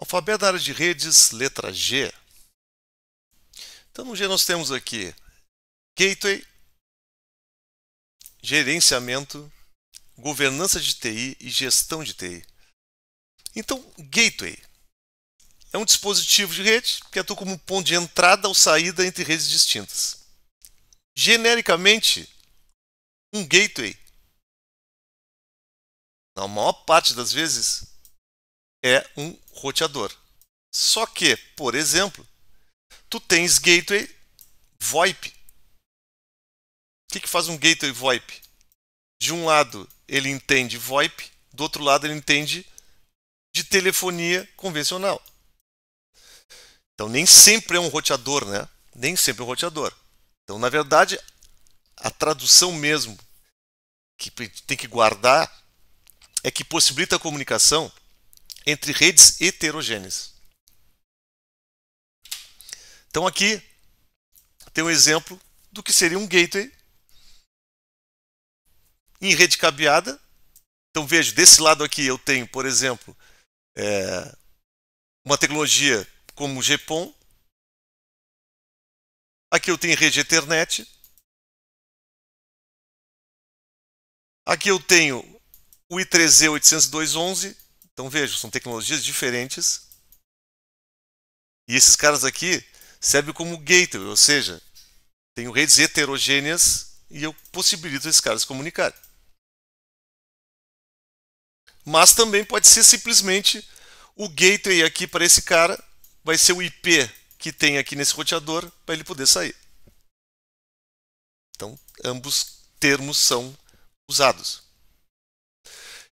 Alfabeto da área de redes, letra G. Então, no G nós temos aqui Gateway, gerenciamento, governança de TI e gestão de TI. Então, Gateway é um dispositivo de rede que atua como ponto de entrada ou saída entre redes distintas. Genericamente, um gateway, na maior parte das vezes, é um roteador. Só que, por exemplo, tu tens gateway VoIP. O que, que faz um gateway VoIP? De um lado ele entende VoIP, do outro lado ele entende de telefonia convencional. Então nem sempre é um roteador, né? Nem sempre é um roteador. Então, na verdade, a tradução mesmo que tem que guardar é que possibilita a comunicação entre redes heterogêneas. Então aqui tem um exemplo do que seria um gateway em rede cabeada. Então vejo, desse lado aqui eu tenho, por exemplo, é, uma tecnologia como o GPON. Aqui eu tenho rede Ethernet. Aqui eu tenho o I3E 802.11 então veja, são tecnologias diferentes. E esses caras aqui servem como gateway, ou seja, tenho redes heterogêneas e eu possibilito esses caras comunicarem. Mas também pode ser simplesmente o gateway aqui para esse cara vai ser o IP que tem aqui nesse roteador para ele poder sair. Então, ambos termos são usados.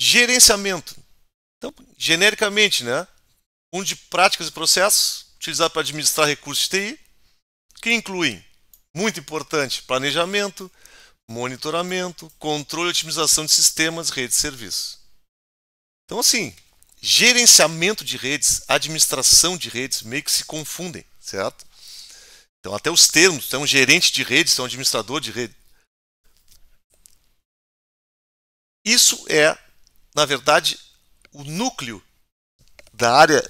Gerenciamento. Então, genericamente, né? Um de práticas e processos utilizados para administrar recursos de TI, que incluem, muito importante, planejamento, monitoramento, controle e otimização de sistemas, redes e serviços. Então, assim, gerenciamento de redes, administração de redes, meio que se confundem, certo? Então, até os termos, um então, gerente de redes, um então, administrador de rede. Isso é, na verdade, o núcleo da área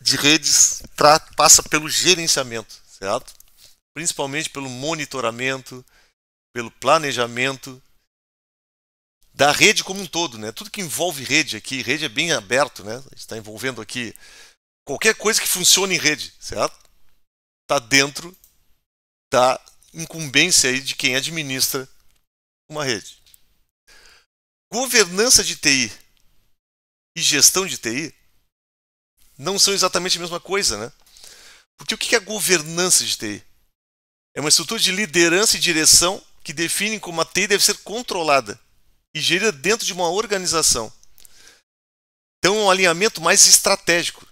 de redes passa pelo gerenciamento, certo? Principalmente pelo monitoramento, pelo planejamento da rede como um todo, né? Tudo que envolve rede aqui, rede é bem aberto, né? Está envolvendo aqui qualquer coisa que funcione em rede, certo? Está dentro da incumbência aí de quem administra uma rede. Governança de TI e gestão de TI não são exatamente a mesma coisa, né? Porque o que é governança de TI? É uma estrutura de liderança e direção que definem como a TI deve ser controlada e gerida dentro de uma organização. Então, é um alinhamento mais estratégico.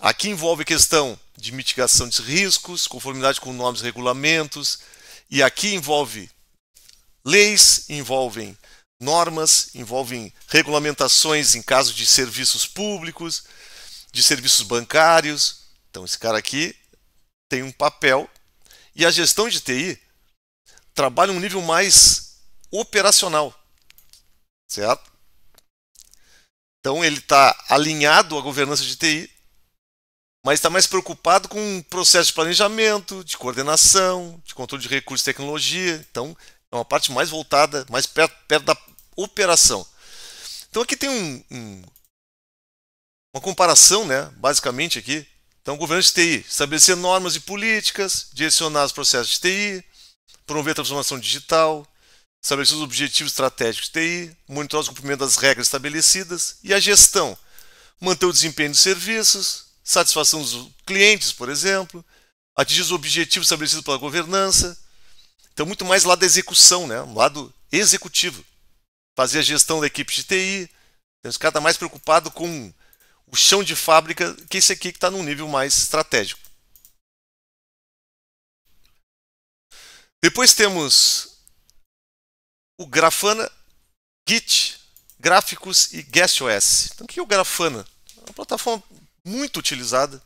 Aqui envolve questão de mitigação de riscos, conformidade com normas e regulamentos, e aqui envolve leis, envolvem normas, envolvem regulamentações em caso de serviços públicos, de serviços bancários. Então, esse cara aqui tem um papel. E a gestão de TI trabalha um nível mais operacional, certo? Então, ele está alinhado à governança de TI, mas está mais preocupado com o processo de planejamento, de coordenação, de controle de recursos e tecnologia. Então, é uma parte mais voltada, mais perto, perto da operação. Então aqui tem um, um, uma comparação, né, basicamente aqui. Então, governança de TI, estabelecer normas e políticas, direcionar os processos de TI, promover a transformação digital, estabelecer os objetivos estratégicos de TI, monitorar o cumprimento das regras estabelecidas e a gestão, manter o desempenho dos serviços, satisfação dos clientes, por exemplo, atingir os objetivos estabelecidos pela governança. Então, muito mais lá da execução, né? lado executivo fazer a gestão da equipe de TI. Os então, caras tá mais preocupado com o chão de fábrica, que esse aqui que está num nível mais estratégico. Depois temos o Grafana, Git, Gráficos e GuestOS. Então, o que é o Grafana? É uma plataforma muito utilizada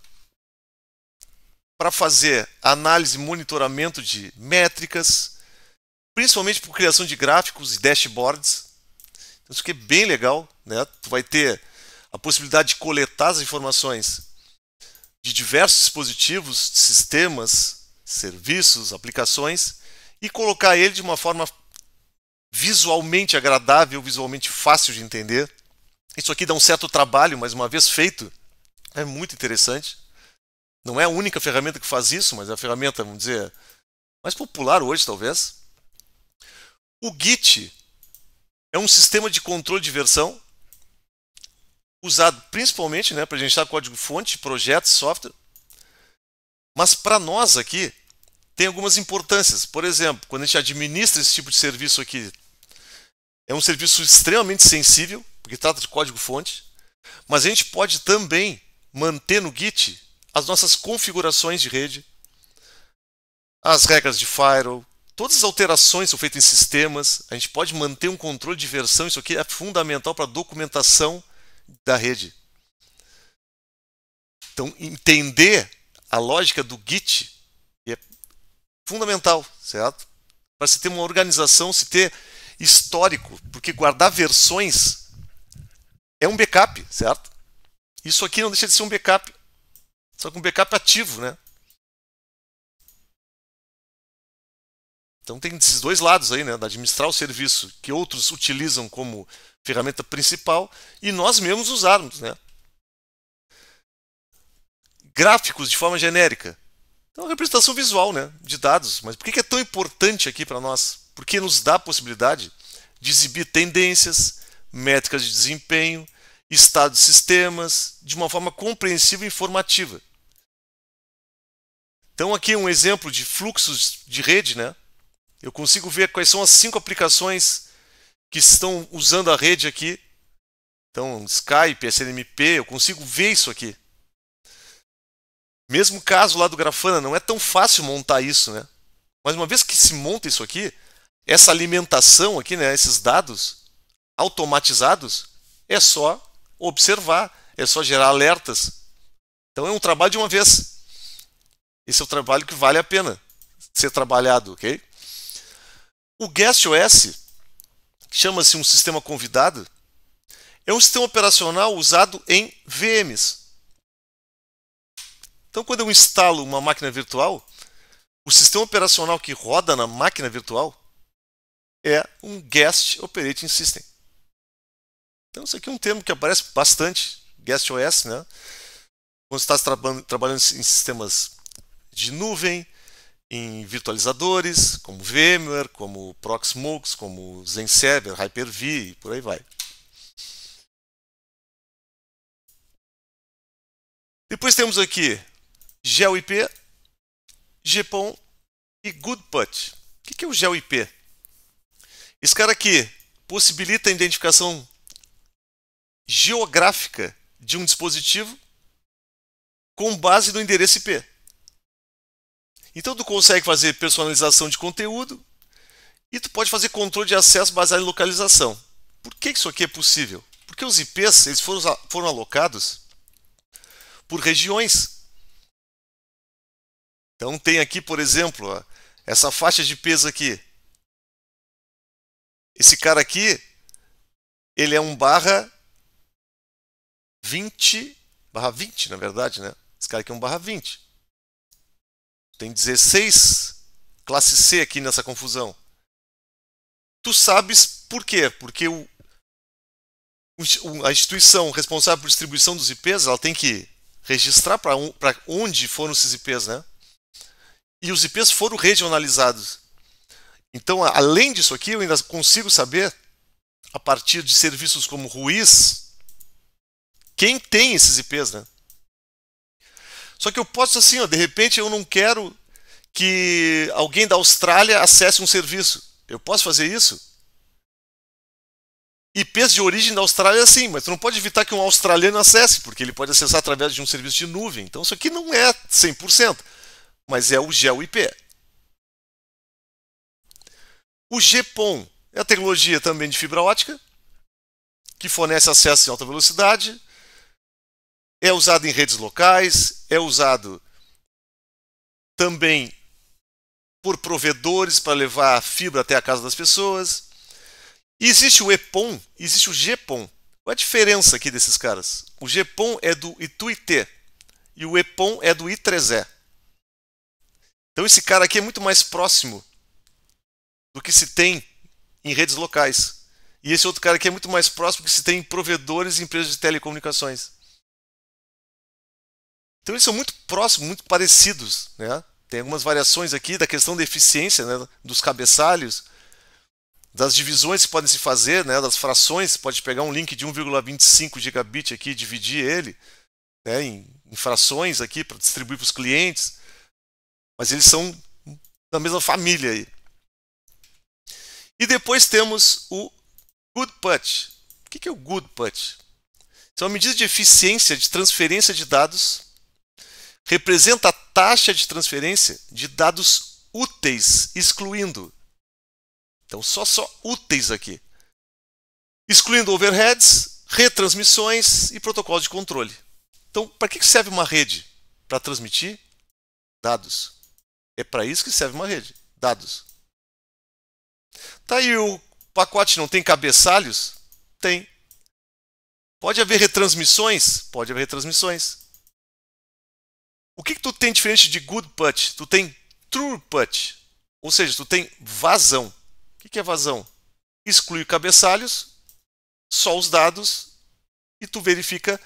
para fazer análise e monitoramento de métricas, principalmente por criação de gráficos e dashboards. Isso que é bem legal, né? Tu vai ter a possibilidade de coletar as informações de diversos dispositivos, sistemas, serviços, aplicações e colocar ele de uma forma visualmente agradável, visualmente fácil de entender. Isso aqui dá um certo trabalho, mas uma vez feito, é muito interessante. Não é a única ferramenta que faz isso, mas é a ferramenta, vamos dizer, mais popular hoje, talvez. O Git é um sistema de controle de versão usado principalmente né, para gerenciar tá código-fonte, projetos, software. Mas para nós aqui, tem algumas importâncias. Por exemplo, quando a gente administra esse tipo de serviço aqui, é um serviço extremamente sensível, porque trata de código-fonte, mas a gente pode também manter no Git as nossas configurações de rede, as regras de firewall, Todas as alterações são feitas em sistemas, a gente pode manter um controle de versão, isso aqui é fundamental para a documentação da rede. Então, entender a lógica do Git é fundamental, certo? Para se ter uma organização, se ter histórico, porque guardar versões é um backup, certo? Isso aqui não deixa de ser um backup, só que um backup ativo, né? Então tem esses dois lados aí, né? De administrar o serviço que outros utilizam como ferramenta principal e nós mesmos usarmos, né? Gráficos de forma genérica. Então, representação visual, né? De dados. Mas por que é tão importante aqui para nós? Porque nos dá a possibilidade de exibir tendências, métricas de desempenho, estado de sistemas, de uma forma compreensível e informativa. Então, aqui é um exemplo de fluxos de rede, né? Eu consigo ver quais são as cinco aplicações que estão usando a rede aqui. Então, Skype, SNMP, eu consigo ver isso aqui. Mesmo caso lá do Grafana, não é tão fácil montar isso, né? Mas uma vez que se monta isso aqui, essa alimentação aqui, né, esses dados automatizados, é só observar, é só gerar alertas. Então é um trabalho de uma vez. Esse é o trabalho que vale a pena ser trabalhado, ok? O GuestOS chama-se um sistema convidado. É um sistema operacional usado em VMs. Então, quando eu instalo uma máquina virtual, o sistema operacional que roda na máquina virtual é um Guest Operating System. Então, isso aqui é um termo que aparece bastante, GuestOS, né? Quando você está trabalhando em sistemas de nuvem, em virtualizadores, como VMware, como Proxmox, como ZenServer, Hyper-V e por aí vai. Depois temos aqui GeoIP, GPON e GoodPut. O que é o GeoIP? Esse cara aqui possibilita a identificação geográfica de um dispositivo com base no endereço IP. Então tu consegue fazer personalização de conteúdo e tu pode fazer controle de acesso baseado em localização. Por que isso aqui é possível? Porque os IPs eles foram, foram alocados por regiões. Então tem aqui, por exemplo, essa faixa de peso aqui. Esse cara aqui, ele é um barra 20, barra 20 na verdade, né? Esse cara aqui é um barra 20. Tem 16 classe C aqui nessa confusão. Tu sabes por quê? Porque o, a instituição responsável por distribuição dos IPs, ela tem que registrar para onde foram esses IPs, né? E os IPs foram regionalizados. Então, além disso aqui, eu ainda consigo saber, a partir de serviços como Ruiz, quem tem esses IPs, né? Só que eu posso assim, ó, de repente eu não quero que alguém da Austrália acesse um serviço. Eu posso fazer isso? IPs de origem da Austrália sim, mas tu não pode evitar que um australiano acesse, porque ele pode acessar através de um serviço de nuvem. Então isso aqui não é 100%, mas é o GeoIP. O GPON é a tecnologia também de fibra ótica, que fornece acesso em alta velocidade, é usado em redes locais, é usado também por provedores para levar a fibra até a casa das pessoas. E existe o EPOM, existe o GPOM. Qual a diferença aqui desses caras? O GPOM é do Ituité e o EPOM é do I3E. Então esse cara aqui é muito mais próximo do que se tem em redes locais. E esse outro cara aqui é muito mais próximo do que se tem em provedores e empresas de telecomunicações. Então eles são muito próximos, muito parecidos. Né? Tem algumas variações aqui da questão da eficiência né? dos cabeçalhos, das divisões que podem se fazer, né? das frações. pode pegar um link de 1,25 gigabit aqui e dividir ele né? em, em frações aqui para distribuir para os clientes. Mas eles são da mesma família aí. E depois temos o Good Put. O que é o Good Put? São é medidas de eficiência de transferência de dados representa a taxa de transferência de dados úteis, excluindo. Então, só só úteis aqui. Excluindo overheads, retransmissões e protocolos de controle. Então, para que serve uma rede? Para transmitir dados. É para isso que serve uma rede, dados. Tá aí o pacote não tem cabeçalhos? Tem. Pode haver retransmissões? Pode haver retransmissões. O que, que tu tem diferente de good putt? Tu tem true putt. Ou seja, tu tem vazão. O que, que é vazão? Exclui cabeçalhos, só os dados, e tu verifica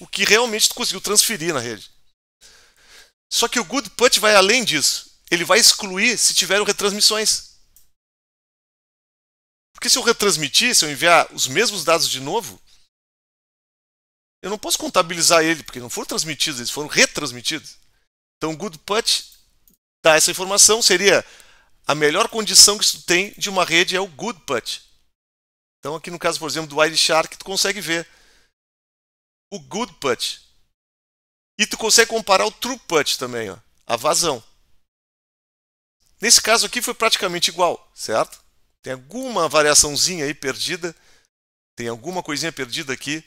o que realmente tu conseguiu transferir na rede. Só que o good putt vai além disso. Ele vai excluir se tiveram retransmissões. Porque se eu retransmitir, se eu enviar os mesmos dados de novo, eu não posso contabilizar ele, porque não foram transmitidos, eles foram retransmitidos. Então, Good putt dá essa informação, seria a melhor condição que tu tem de uma rede é o Good putt. Então, aqui no caso, por exemplo, do Wild Shark, tu consegue ver o Good putt. E tu consegue comparar o True putt também, ó, a vazão. Nesse caso aqui foi praticamente igual, certo? Tem alguma variaçãozinha aí perdida, tem alguma coisinha perdida aqui,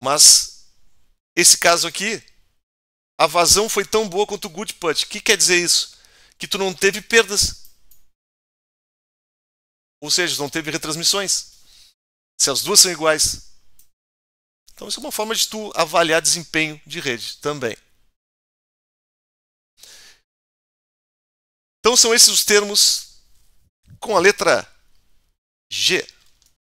mas esse caso aqui, a vazão foi tão boa quanto o good putt. O que quer dizer isso? Que tu não teve perdas. Ou seja, não teve retransmissões. Se as duas são iguais. Então isso é uma forma de tu avaliar desempenho de rede também. Então são esses os termos com a letra G.